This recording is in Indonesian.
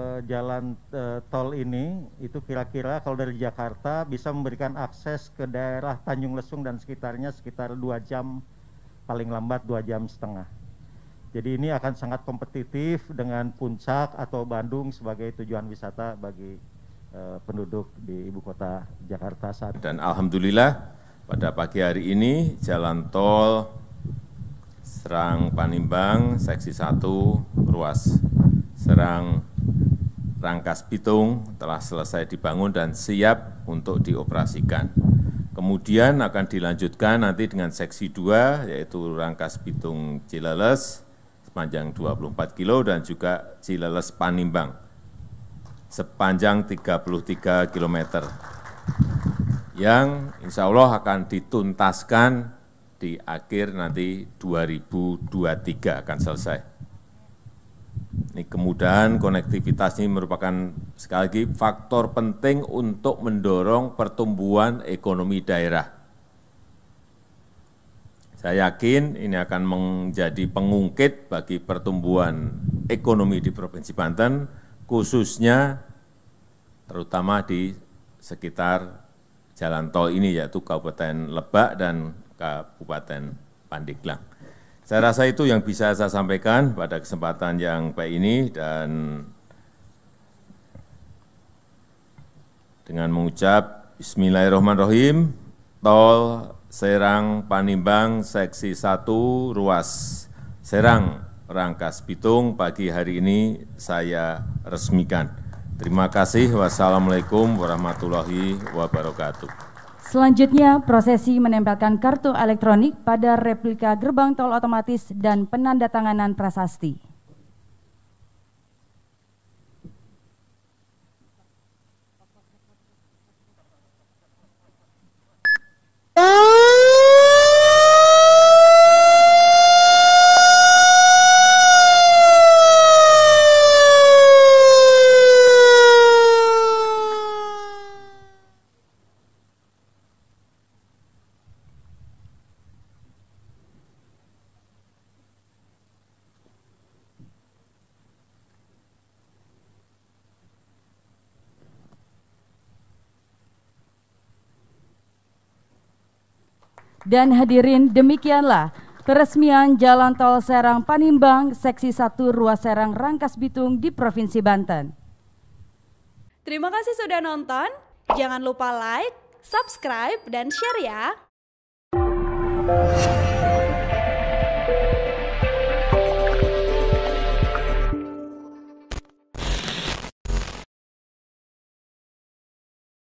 Eh, jalan eh, tol ini itu kira kira kalau dari Jakarta bisa memberikan akses ke daerah Tanjung Lesung dan sekitarnya sekitar dua jam paling lambat dua jam setengah. Jadi ini akan sangat kompetitif dengan Puncak atau Bandung sebagai tujuan wisata bagi eh, penduduk di ibu kota Jakarta saat Dan alhamdulillah pada pagi hari ini jalan tol Serang Panimbang seksi 1 ruas Serang Rangkas Bitung telah selesai dibangun dan siap untuk dioperasikan. Kemudian akan dilanjutkan nanti dengan seksi 2, yaitu Rangkas Bitung Cileles sepanjang 24 kilo dan juga Cileles Panimbang sepanjang 33 km yang insya Allah akan dituntaskan di akhir nanti 2023 akan selesai. Ini kemudahan konektivitas ini merupakan sekali lagi faktor penting untuk mendorong pertumbuhan ekonomi daerah. Saya yakin ini akan menjadi pengungkit bagi pertumbuhan ekonomi di Provinsi Banten, khususnya terutama di sekitar jalan tol ini, yaitu Kabupaten Lebak dan Kabupaten Pandeglang. Saya rasa itu yang bisa saya sampaikan pada kesempatan yang baik ini dan dengan mengucap Bismillahirrahmanirrahim, Tol Serang Panimbang Seksi 1 Ruas Serang Rangkas Bitung pagi hari ini saya resmikan. Terima kasih. Wassalamualaikum warahmatullahi wabarakatuh. Selanjutnya, prosesi menempelkan kartu elektronik pada replika gerbang tol otomatis dan penandatanganan prasasti. dan hadirin demikianlah peresmian Jalan Tol Serang Panimbang Seksi 1 Ruas Serang Rangkas Bitung di Provinsi Banten. Terima kasih sudah nonton. Jangan lupa like, subscribe, dan share ya.